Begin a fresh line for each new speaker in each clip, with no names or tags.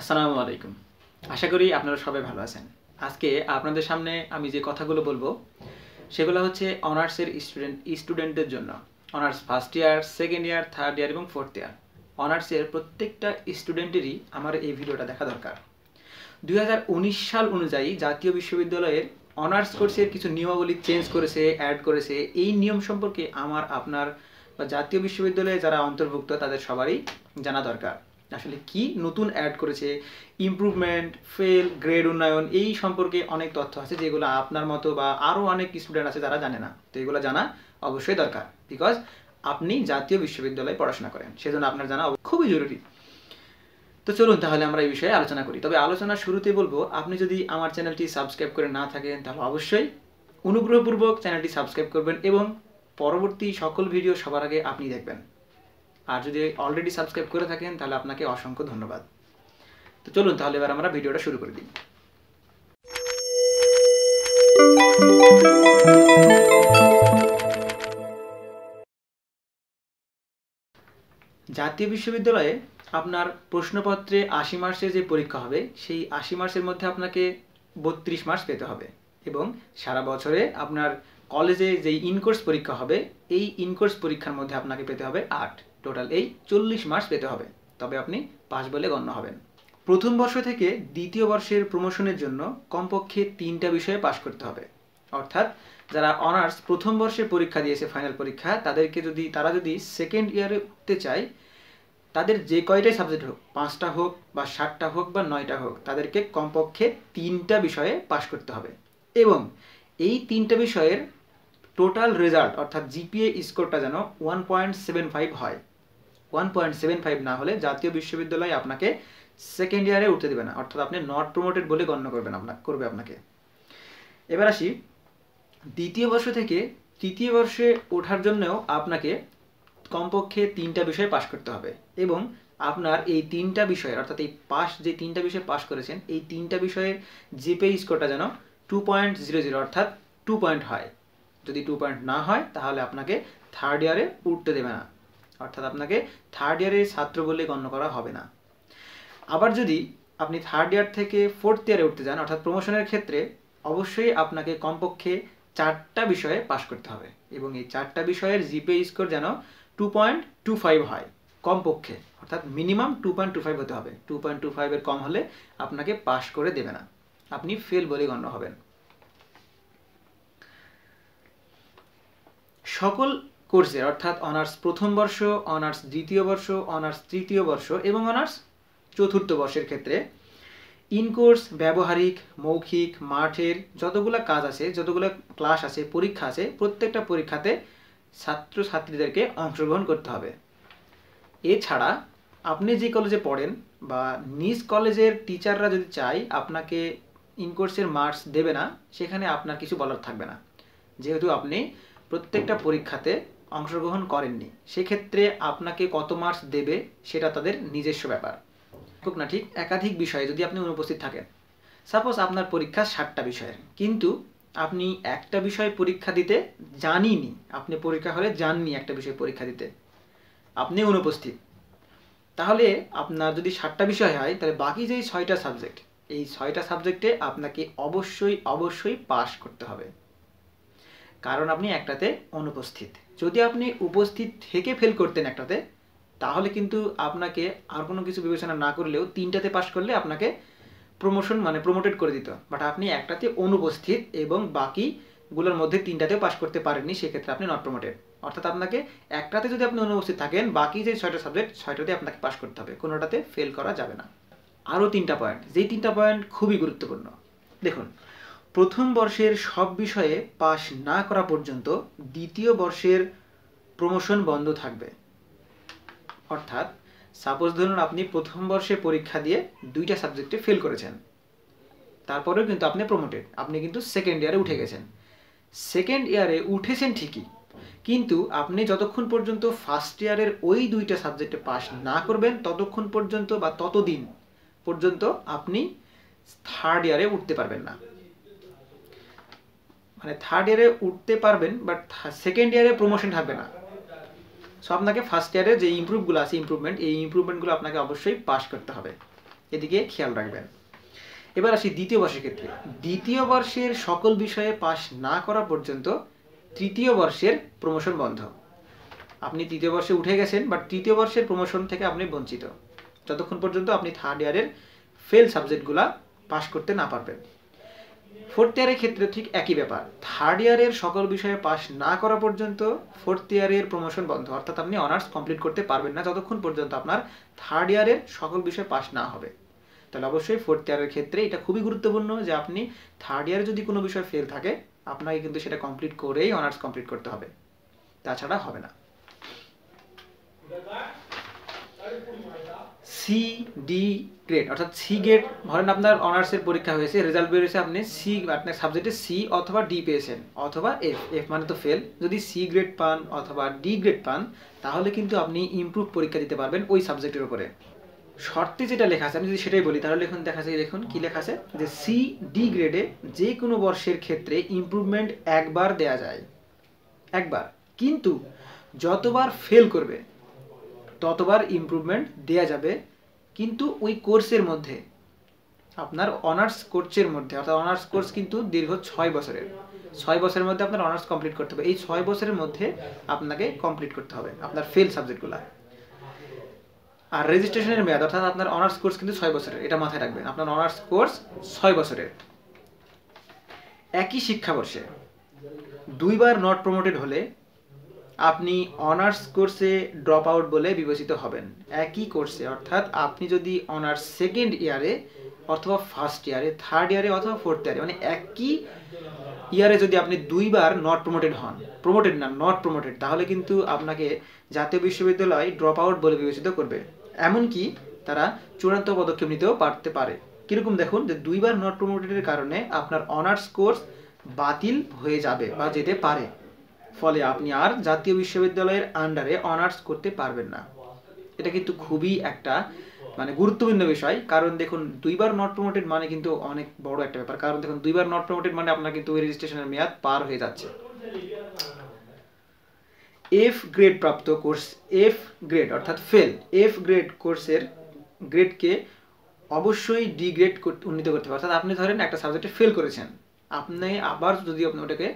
আসসালামু আলাইকুম আশা করি আপনারা সবাই ভালো আছেন আজকে আপনাদের সামনে আমি যে কথাগুলো বলবো সেগুলো হচ্ছে অনার্সের স্টুডেন্ট স্টুডেন্টদের জন্য honours first year second year third year এবং ফোর্থ ইয়ার অনার্সের প্রত্যেকটা স্টুডেন্টেরই আমার এই ভিডিওটা দেখা দরকার দুই সাল অনুযায়ী জাতীয় বিশ্ববিদ্যালয়ের অনার্স কোর্সের কিছু নিয়মাবলী চেঞ্জ করেছে অ্যাড করেছে এই নিয়ম সম্পর্কে আমার আপনার বা জাতীয় বিশ্ববিদ্যালয়ে যারা অন্তর্ভুক্ত তাদের সবারই জানা দরকার আসলে কি নতুন অ্যাড করেছে ইম্প্রুভমেন্ট ফেল গ্রেড উন্নয়ন এই সম্পর্কে অনেক তথ্য আছে যেগুলো আপনার মতো বা আরও অনেক স্টুডেন্ট আছে তারা জানে না তো এগুলো জানা অবশ্যই দরকার বিকজ আপনি জাতীয় বিশ্ববিদ্যালয়ে পড়াশোনা করেন সেজন্য আপনার জানা খুবই জরুরি তো চলুন তাহলে আমরা এই বিষয়ে আলোচনা করি তবে আলোচনা শুরুতে বলবো আপনি যদি আমার চ্যানেলটি সাবস্ক্রাইব করে না থাকেন তাহলে অবশ্যই অনুগ্রহপূর্বক চ্যানেলটি সাবস্ক্রাইব করবেন এবং পরবর্তী সকল ভিডিও সবার আগে আপনি দেখবেন আর যদি অলরেডি সাবস্ক্রাইব করে থাকেন তাহলে আপনাকে অসংখ্য ধন্যবাদ তো চলুন তাহলে এবার আমরা ভিডিওটা শুরু করে দিই জাতীয় বিশ্ববিদ্যালয়ে আপনার প্রশ্নপত্রে আশি মার্কসের যে পরীক্ষা হবে সেই আশি মার্কসের মধ্যে আপনাকে বত্রিশ মার্কস পেতে হবে এবং সারা বছরে আপনার কলেজে যেই ইনকোর্স পরীক্ষা হবে এই ইনকোর্স পরীক্ষার মধ্যে আপনাকে পেতে হবে আট টোটাল এই চল্লিশ মার্কস পেতে হবে তবে আপনি পাস বলে গণ্য হবেন প্রথম বর্ষ থেকে দ্বিতীয় বর্ষের প্রমোশনের জন্য কমপক্ষে তিনটা বিষয়ে পাশ করতে হবে অর্থাৎ যারা অনার্স প্রথম বর্ষে পরীক্ষা দিয়েছে ফাইনাল পরীক্ষা তাদেরকে যদি তারা যদি সেকেন্ড ইয়ারে উঠতে চায় তাদের যে কয়টাই সাবজেক্ট হোক পাঁচটা হোক বা সাতটা হোক বা নয়টা হোক তাদেরকে কমপক্ষে তিনটা বিষয়ে পাশ করতে হবে এবং এই তিনটা বিষয়ের টোটাল রেজাল্ট অর্থাৎ জিপিএ স্কোরটা যেন ওয়ান পয়েন্ট সেভেন ফাইভ হয় ওয়ান পয়েন্ট সেভেন ফাইভ না হলে জাতীয় বিশ্ববিদ্যালয় আপনাকে সেকেন্ড ইয়ারে উঠতে দেবে না অর্থাৎ আপনি নট প্রমোটেড বলে গণ্য করবেন আপনাকে করবে আপনাকে এবার আসি দ্বিতীয় বর্ষ থেকে তৃতীয় বর্ষে ওঠার জন্যও আপনাকে কমপক্ষে তিনটা বিষয় পাশ করতে হবে এবং আপনার এই তিনটা বিষয়ের অর্থাৎ এই পাশ যে তিনটা বিষয় পাশ করেছেন এই তিনটা বিষয়ের জিপে স্কোরটা যেন টু পয়েন্ট জিরো জিরো অর্থাৎ টু পয়েন্ট হয় যদি টু পয়েন্ট না হয় তাহলে আপনাকে থার্ড ইয়ারে উঠতে দেবে না অর্থাৎ আপনাকে থার্ড ইয়ারের ছাত্র বলে গণ্য করা হবে না আবার যদি আপনি থার্ড ইয়ার থেকে ফোর্থ ইয়ারে উঠতে যান অর্থাৎ প্রমোশনের ক্ষেত্রে অবশ্যই আপনাকে কমপক্ষে চারটা বিষয়ে পাশ করতে হবে এবং এই চারটা বিষয়ের জিপে স্কোর যেন টু পয়েন্ট টু ফাইভ হয় কমপক্ষে অর্থাৎ minimum two point two five হতে হবে টু পয়েন্ট টু ফাইভের কম হলে আপনাকে পাশ করে দেবে না আপনি ফেল বলে গণ্য হবেন সকল কোর্সের অর্থাৎ অনার্স প্রথম বর্ষ অনার্স দ্বিতীয় বর্ষ অনার্স তৃতীয় বর্ষ এবং অনার্স চতুর্থ বর্ষের ক্ষেত্রে ইন কোর্স ব্যবহারিক মৌখিক মাঠের যতগুলো কাজ আছে যতগুলো ক্লাস আছে পরীক্ষা আছে প্রত্যেকটা পরীক্ষাতে ছাত্র ছাত্রীদেরকে অংশগ্রহণ করতে হবে এছাড়া আপনি যে কলেজে পড়েন বা নিজ কলেজের টিচাররা যদি চায় আপনাকে ইনকোর্সের মার্কস দেবে না সেখানে আপনার কিছু বলার থাকবে না যেহেতু আপনি প্রত্যেকটা পরীক্ষাতে অংশগ্রহণ করেননি সেক্ষেত্রে আপনাকে কত মার্কস দেবে সেটা তাদের নিজস্ব ব্যাপার ঠিক না ঠিক একাধিক বিষয়ে যদি আপনি অনুপস্থিত থাকেন সাপোজ আপনার পরীক্ষা ষাটটা বিষয়ের কিন্তু আপনি একটা বিষয় পরীক্ষা দিতে জানিনি আপনি পরীক্ষা হলে জাননি একটা বিষয় পরীক্ষা দিতে আপনি অনুপস্থিত তাহলে আপনার যদি ষাটটা বিষয় হয় তাহলে বাকি যে ছয়টা সাবজেক্ট এই ছয়টা সাবজেক্টে আপনাকে অবশ্যই অবশ্যই পাশ করতে হবে কারণ আপনি একটাতে অনুপস্থিত যদি আপনি উপস্থিত থেকে ফেল করতেন একটাতে তাহলে কিন্তু আপনাকে আর কোনো কিছু বিবেচনা না করলেও তিনটাতে পাশ করলে আপনাকে প্রমোশন মানে প্রমোটেড করে দিত বাট আপনি একটাতে অনুপস্থিত এবং বাকিগুলোর মধ্যে তিনটাতেও পাশ করতে পারেননি সেক্ষেত্রে আপনি নট প্রমোটেড অর্থাৎ আপনাকে একটাতে যদি আপনি অনুপস্থিত থাকেন বাকি যে ছয়টা সাবজেক্ট ছয়টাতে আপনাকে পাশ করতে হবে কোনোটাতে ফেল করা যাবে না আরও তিনটা পয়েন্ট যেই তিনটা পয়েন্ট খুবই গুরুত্বপূর্ণ দেখুন প্রথম বর্ষের সব বিষয়ে পাশ না করা পর্যন্ত দ্বিতীয় বর্ষের প্রমোশন বন্ধ থাকবে অর্থাৎ সাপোজ ধরুন আপনি প্রথম বর্ষে পরীক্ষা দিয়ে দুইটা সাবজেক্টে ফেল করেছেন তারপরেও কিন্তু আপনি প্রমোটেড আপনি কিন্তু সেকেন্ড ইয়ারে উঠে গেছেন সেকেন্ড ইয়ারে উঠেছেন ঠিকই কিন্তু আপনি যতক্ষণ পর্যন্ত ফার্স্ট ইয়ারের ওই দুইটা সাবজেক্টে পাস না করবেন ততক্ষণ পর্যন্ত বা ততদিন পর্যন্ত আপনি থার্ড ইয়ারে উঠতে পারবেন না মানে থার্ড ইয়ারে উঠতে পারবেন বাট সেকেন্ড ইয়ারে প্রমোশন থাকবে না সো আপনাকে ফার্স্ট ইয়ারে যে ইম্প্রুভগুলো আছে ইম্প্রুভমেন্ট এই ইম্প্রুভমেন্টগুলো আপনাকে অবশ্যই পাস করতে হবে এদিকে খেয়াল রাখবেন এবার আসি দ্বিতীয় বর্ষের ক্ষেত্রে দ্বিতীয় বর্ষের সকল বিষয়ে পাস না করা পর্যন্ত তৃতীয় বর্ষের প্রমোশন বন্ধ আপনি তৃতীয় বর্ষে উঠে গেছেন বাট তৃতীয় বর্ষের প্রমোশন থেকে আপনি বঞ্চিত যতক্ষণ পর্যন্ত আপনি থার্ড ইয়ারের ফেল সাবজেক্টগুলা পাস করতে না পারবেন ফোর্থ ইয়ারের ক্ষেত্রে ঠিক একই ব্যাপার থার্ড ইয়ারের সকল বিষয়ে পাশ না করা পর্যন্ত ফোর্থ ইয়ারের প্রমোশন বন্ধ অর্থাৎ আপনি অনার্স কমপ্লিট করতে পারবেন না যতক্ষণ পর্যন্ত আপনার থার্ড ইয়ারের সকল বিষয়ে পাশ না হবে তাহলে অবশ্যই ফোর্থ ইয়ারের ক্ষেত্রে এটা খুবই গুরুত্বপূর্ণ যে আপনি থার্ড ইয়ারে যদি কোনো বিষয় ফেল থাকে আপনাকে কিন্তু সেটা কমপ্লিট করেই অনার্স কমপ্লিট করতে হবে তাছাড়া হবে না সি ডি গ্রেড অর্থাৎ সি গ্রেড ধরেন আপনার অনার্সের পরীক্ষা হয়েছে রেজাল্ট বেরিয়েছে আপনি সি আপনার সাবজেক্টে সি অথবা ডি পেয়েছেন অথবা এফ এফ মানে তো ফেল যদি সি গ্রেড পান অথবা ডি গ্রেড পান তাহলে কিন্তু আপনি ইম্প্রুভ পরীক্ষা দিতে পারবেন ওই সাবজেক্টের উপরে শর্তে যেটা লেখা আছে আমি যদি সেটাই বলি তাহলে এখন দেখা যায় দেখুন কি লেখা আছে যে সি ডি গ্রেডে যে কোনো বর্ষের ক্ষেত্রে ইম্প্রুভমেন্ট একবার দেয়া যায় একবার কিন্তু যতবার ফেল করবে ততবার ইম্প্রুভমেন্ট দেয়া যাবে কিন্তু ওই কোর্সের মধ্যে আপনার অনার্স কোর্সের মধ্যে অর্থাৎ অনার্স কোর্স কিন্তু দীর্ঘ ছয় বছরের ছয় বছরের মধ্যে আপনার অনার্স কমপ্লিট করতে হবে এই ছয় বছরের মধ্যে আপনাকে কমপ্লিট করতে হবে আপনার ফেল সাবজেক্টগুলো আর রেজিস্ট্রেশনের মেয়াদ অর্থাৎ আপনার অনার্স কোর্স কিন্তু ছয় বছরের এটা মাথায় রাখবেন আপনার অনার্স কোর্স ছয় বছরের একই শিক্ষাবর্ষে দুইবার নট প্রমোটেড হলে আপনি অনার্স কোর্সে ড্রপ আউট বলে বিবেচিত হবেন একই কোর্সে অর্থাৎ আপনি যদি অনার্স সেকেন্ড ইয়ারে অথবা ফার্স্ট ইয়ারে থার্ড ইয়ারে অথবা ফোর্থ ইয়ারে মানে একই ইয়ারে যদি আপনি দুইবার নট প্রমোটেড হন প্রমোটেড না নট প্রমোটেড তাহলে কিন্তু আপনাকে জাতীয় বিশ্ববিদ্যালয় ড্রপ আউট বলে বিবেচিত করবে এমনকি তারা চূড়ান্ত পদক্ষেপ নিতেও পারতে পারে কীরকম দেখুন যে দুইবার নট প্রমোটেডের কারণে আপনার অনার্স কোর্স বাতিল হয়ে যাবে বা যেতে পারে ফলে আপনি আর জাতীয় বিশ্ববিদ্যালয়ের আন্ডারে অনার্স করতে পারবেন না এটা কিন্তু খুবই একটা মানে গুরুত্বপূর্ণ বিষয় কারণ দেখুন দুইবার নট প্রমোটেড মানে কিন্তু অনেক বড় একটা ব্যাপার কারণ দেখুন দুইবার নট প্রমোটেড মানে আপনার কিন্তু ওই রেজিস্ট্রেশনের মেয়াদ পার হয়ে যাচ্ছে এফ গ্রেড প্রাপ্ত কোর্স এফ গ্রেড অর্থাৎ ফেল এফ গ্রেড কোর্সের গ্রেডকে অবশ্যই ডি গ্রেড উন্নীত করতে হবে অর্থাৎ আপনি ধরেন একটা সাবজেক্টে ফেল করেছেন আপনি আবার যদি আপনি ওটাকে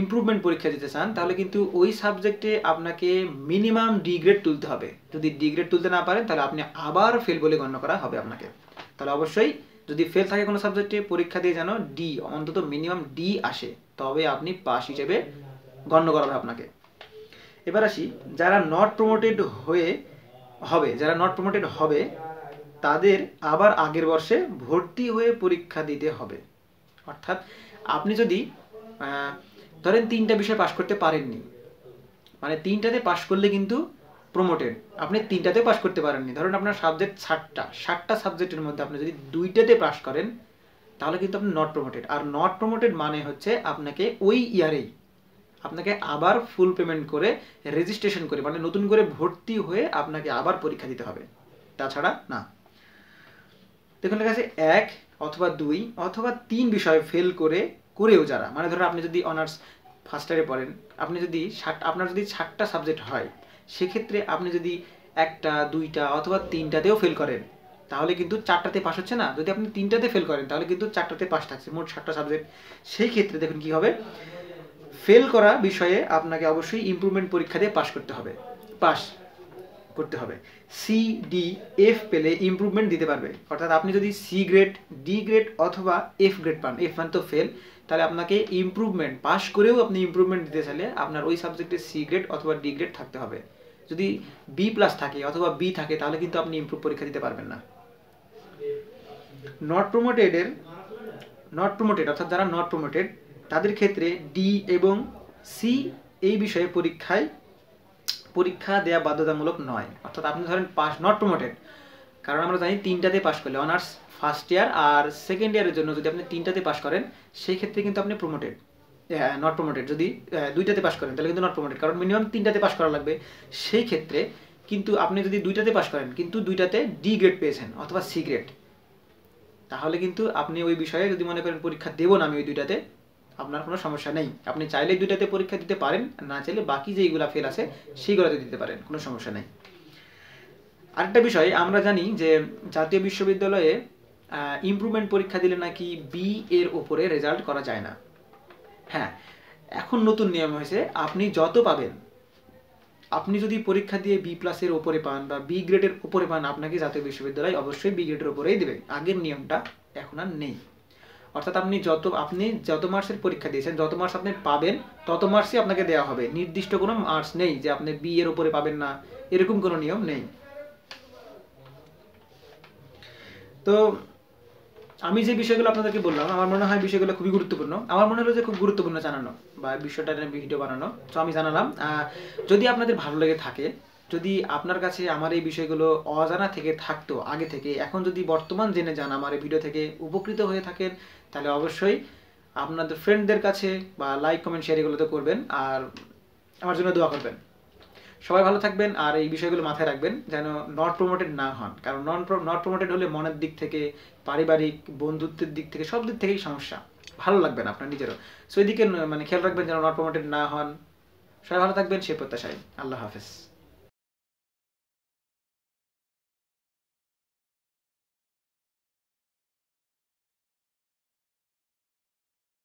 ইম্প্রুভমেন্ট পরীক্ষা দিতে চান তাহলে কিন্তু ওই সাবজেক্টে আপনাকে মিনিমাম ডিগ্রেড তুলতে হবে যদি ডিগ্রেড তুলতে না পারেন তাহলে আপনি আবার ফেল বলে গণ্য করা হবে আপনাকে তাহলে অবশ্যই যদি ফেল থাকে কোনো সাবজেক্টে পরীক্ষা দিয়ে যেন ডি অন্তত মিনিমাম ডি আসে তবে আপনি পাস হিসেবে গণ্য করা হবে আপনাকে এবার আসি যারা নট প্রমোটেড হয়ে হবে যারা নট প্রমোটেড হবে তাদের আবার আগের বর্ষে ভর্তি হয়ে পরীক্ষা দিতে হবে অর্থাৎ আপনি যদি ধরেন তিনটা বিষয় পাশ করতে পারেননি মানে তিনটাতে পাশ করলে কিন্তু প্রমোটেড আপনি তিনটাতে পাশ করতে পারেননি ধরুন আপনার সাবজেক্ট ষাটটা ষাটটা সাবজেক্টের মধ্যে আপনি যদি দুইটাতে পাশ করেন তাহলে কিন্তু আপনি নট প্রমোটেড আর নট প্রমোটেড মানে হচ্ছে আপনাকে ওই ইয়ারেই আপনাকে আবার ফুল পেমেন্ট করে রেজিস্ট্রেশন করে মানে নতুন করে ভর্তি হয়ে আপনাকে আবার পরীক্ষা দিতে হবে তাছাড়া না দেখুন লেখা আছে এক অথবা দুই অথবা তিন বিষয়ে ফেল করে করেও যারা মানে ধরো আপনি যদি অনার্স ফার্স্ট ইয়ারে পড়েন আপনি যদি ষাট আপনার যদি ষাটটা সাবজেক্ট হয় সেক্ষেত্রে আপনি যদি একটা দুইটা অথবা তিনটাতেও ফেল করেন তাহলে কিন্তু চারটাতে পাস হচ্ছে না যদি আপনি তিনটাতে ফেল করেন তাহলে কিন্তু চারটাতে পাশ থাকছে মোট ষাটটা সাবজেক্ট সেই ক্ষেত্রে দেখুন কি হবে ফেল করা বিষয়ে আপনাকে অবশ্যই ইম্প্রুভমেন্ট পরীক্ষা দিয়ে পাশ করতে হবে পাশ করতে হবে সি ডি এফ পেলে ইম্প্রুভমেন্ট দিতে পারবে অর্থাৎ আপনি যদি সি গ্রেড ডি গ্রেড অথবা এফ গ্রেড পান এফ মান তো ফেল তাহলে আপনাকে ইম্প্রুভমেন্ট পাস করেও আপনি ইম্প্রুভমেন্ট দিতে চাইলে আপনার ওই সাবজেক্টে সি গ্রেড অথবা ডি গ্রেড থাকতে হবে যদি বি প্লাস থাকে অথবা বি থাকে তাহলে কিন্তু আপনি ইম্প্রুভ পরীক্ষা দিতে পারবেন না নট প্রমোটেডের নট প্রমোটেড অর্থাৎ যারা নট প্রমোটেড তাদের ক্ষেত্রে ডি এবং সি এই বিষয়ে পরীক্ষায় পরীক্ষা দেওয়া বাধ্যতামূলক নয় অর্থাৎ আপনি ধরেন পাস নট প্রমোটেড কারণ আমরা জানি তিনটাতে পাশ করলে অনার্স ফার্স্ট ইয়ার আর সেকেন্ড ইয়ারের জন্য যদি আপনি তিনটাতে পাশ করেন সেই ক্ষেত্রে কিন্তু আপনি প্রমোটেড নট প্রমোটেড যদি দুইটাতে পাশ করেন তাহলে কিন্তু নট প্রমোটেড কারণ মিনিমাম তিনটাতে পাশ করা লাগবে সেই ক্ষেত্রে কিন্তু আপনি যদি দুইটাতে পাশ করেন কিন্তু দুইটাতে ডি গ্রেড পেয়েছেন অথবা সি গ্রেড তাহলে কিন্তু আপনি ওই বিষয়ে যদি মনে করেন পরীক্ষা দেবো না আমি ওই দুইটাতে আপনার কোনো সমস্যা নেই আপনি চাইলে দুইটাতে পরীক্ষা দিতে পারেন না চাইলে বাকি যেইগুলো ফেল আছে সেইগুলোতে দিতে পারেন কোনো সমস্যা নেই আরেকটা বিষয় আমরা জানি যে জাতীয় বিশ্ববিদ্যালয়ে ইমপ্রুভমেন্ট পরীক্ষা দিলে নাকি বি এর ওপরে রেজাল্ট করা যায় না হ্যাঁ এখন নতুন নিয়ম হয়েছে আপনি যত পাবেন আপনি যদি পরীক্ষা দিয়ে বি প্লাসের ওপরে পান বা বি গ্রেডের ওপরে পান আপনাকে জাতীয় বিশ্ববিদ্যালয় অবশ্যই বি গ্রেডের ওপরেই দেবে আগের নিয়মটা এখন আর নেই অর্থাৎ আপনি যত আপনি যত মার্কসের পরীক্ষা দিয়েছেন যত মার্কস আপনি পাবেন তত মার্কসই আপনাকে দেওয়া হবে নির্দিষ্ট কোনো মার্কস নেই যে আপনি বি এর ওপরে পাবেন না এরকম কোনো নিয়ম নেই তো আমি যে বিষয়গুলো আপনাদেরকে বললাম আমার মনে হয় বিষয়গুলো খুবই গুরুত্বপূর্ণ আমার মনে হলো যে খুব গুরুত্বপূর্ণ জানানো বা বিষয়টা নিয়ে ভিডিও বানানো তো আমি জানালাম যদি আপনাদের ভালো লেগে থাকে যদি আপনার কাছে আমার এই বিষয়গুলো অজানা থেকে থাকতো আগে থেকে এখন যদি বর্তমান জেনে যান আমার এই ভিডিও থেকে উপকৃত হয়ে থাকেন তাহলে অবশ্যই আপনাদের ফ্রেন্ডদের কাছে বা লাইক কমেন্ট শেয়ার এগুলো তো করবেন আর আমার জন্য দোয়া করবেন সবাই ভালো থাকবেন আর এই বিষয়গুলো মাথায় রাখবেন যেন নট প্রমোটেড না হন কারণ নন নট প্রমোটেড হলে মনের দিক থেকে পারিবারিক বন্ধুত্বের দিক থেকে সব দিক থেকেই সমস্যা ভালো লাগবে না আপনার নিজেরও সো এদিকে মানে খেয়াল রাখবেন যেন নট প্রমোটেড না হন সবাই ভালো থাকবেন সে প্রত্যাশায় আল্লাহ হাফেজ